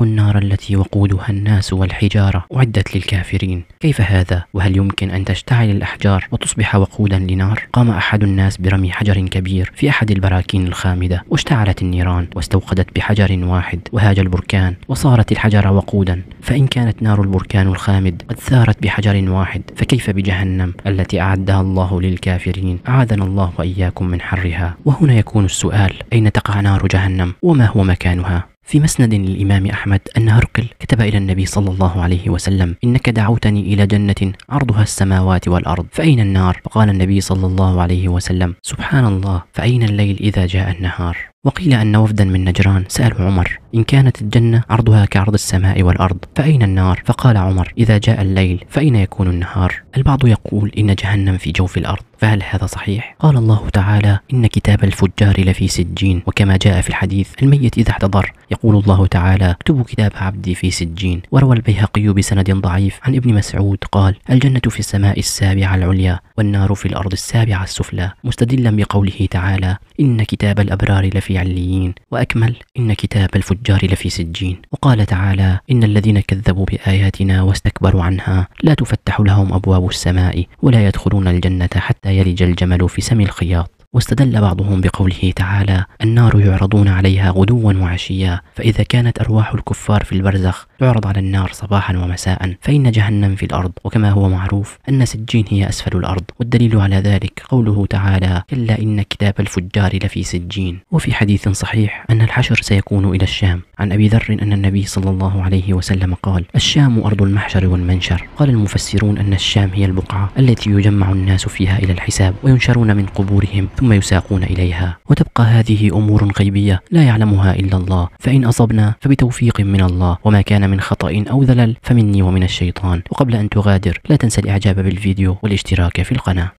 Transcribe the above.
واتقوا النار التي وقودها الناس والحجارة أعدت للكافرين كيف هذا وهل يمكن أن تشتعل الأحجار وتصبح وقودا لنار قام أحد الناس برمي حجر كبير في أحد البراكين الخامدة واشتعلت النيران واستوقدت بحجر واحد وهاج البركان وصارت الحجر وقودا فإن كانت نار البركان الخامد قد ثارت بحجر واحد فكيف بجهنم التي أعدها الله للكافرين أعاذنا الله وإياكم من حرها وهنا يكون السؤال أين تقع نار جهنم وما هو مكانها في مسند للإمام أحمد أن هرقل كتب إلى النبي صلى الله عليه وسلم إنك دعوتني إلى جنة عرضها السماوات والأرض فأين النار؟ فقال النبي صلى الله عليه وسلم سبحان الله فأين الليل إذا جاء النهار؟ وقيل أن وفدا من نجران سأل عمر إن كانت الجنة عرضها كعرض السماء والأرض فأين النار؟ فقال عمر إذا جاء الليل فأين يكون النهار؟ البعض يقول إن جهنم في جوف الأرض فهل هذا صحيح؟ قال الله تعالى إن كتاب الفجار لفي سجين وكما جاء في الحديث الميت إذا احتضر يقول الله تعالى اكتبوا كتاب عبدي في سجين وروى البيهقي بسند ضعيف عن ابن مسعود قال الجنة في السماء السابعة العليا والنار في الأرض السابعة السفلى مستدلا بقوله تعالى إن كتاب الأبرار لفي عليين وأكمل إن كتاب الفجار لفي سجين وقال تعالى إن الذين كذبوا بآياتنا واستكبروا عنها لا تفتح لهم أبواب السماء ولا يدخلون الجنة حتى يلج الجمل في سم الخياط واستدل بعضهم بقوله تعالى النار يعرضون عليها غدوا وعشيا فإذا كانت أرواح الكفار في البرزخ تعرض على النار صباحا ومساء فإن جهنم في الأرض وكما هو معروف أن سجين هي أسفل الأرض والدليل على ذلك قوله تعالى كلا إن كتاب الفجار لفي سجين وفي حديث صحيح أن الحشر سيكون إلى الشام عن أبي ذر أن النبي صلى الله عليه وسلم قال الشام أرض المحشر والمنشر قال المفسرون أن الشام هي البقعة التي يجمع الناس فيها إلى الحساب وينشرون من قبورهم ثم ثم يساقون إليها وتبقى هذه أمور غيبية لا يعلمها إلا الله فإن أصبنا فبتوفيق من الله وما كان من خطأ أو ذلل فمني ومن الشيطان وقبل أن تغادر لا تنسى الإعجاب بالفيديو والاشتراك في القناة